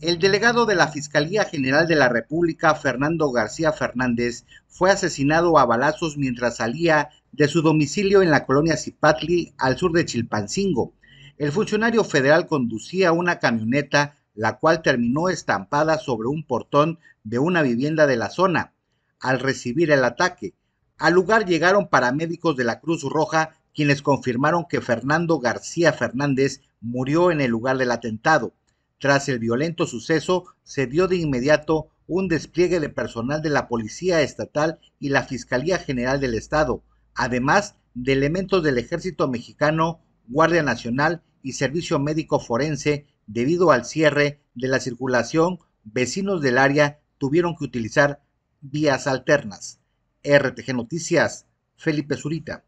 El delegado de la Fiscalía General de la República, Fernando García Fernández, fue asesinado a balazos mientras salía de su domicilio en la colonia Zipatli, al sur de Chilpancingo. El funcionario federal conducía una camioneta, la cual terminó estampada sobre un portón de una vivienda de la zona. Al recibir el ataque, al lugar llegaron paramédicos de la Cruz Roja, quienes confirmaron que Fernando García Fernández murió en el lugar del atentado. Tras el violento suceso, se dio de inmediato un despliegue de personal de la Policía Estatal y la Fiscalía General del Estado, además de elementos del Ejército Mexicano, Guardia Nacional y Servicio Médico Forense, debido al cierre de la circulación, vecinos del área tuvieron que utilizar vías alternas. RTG Noticias, Felipe Zurita.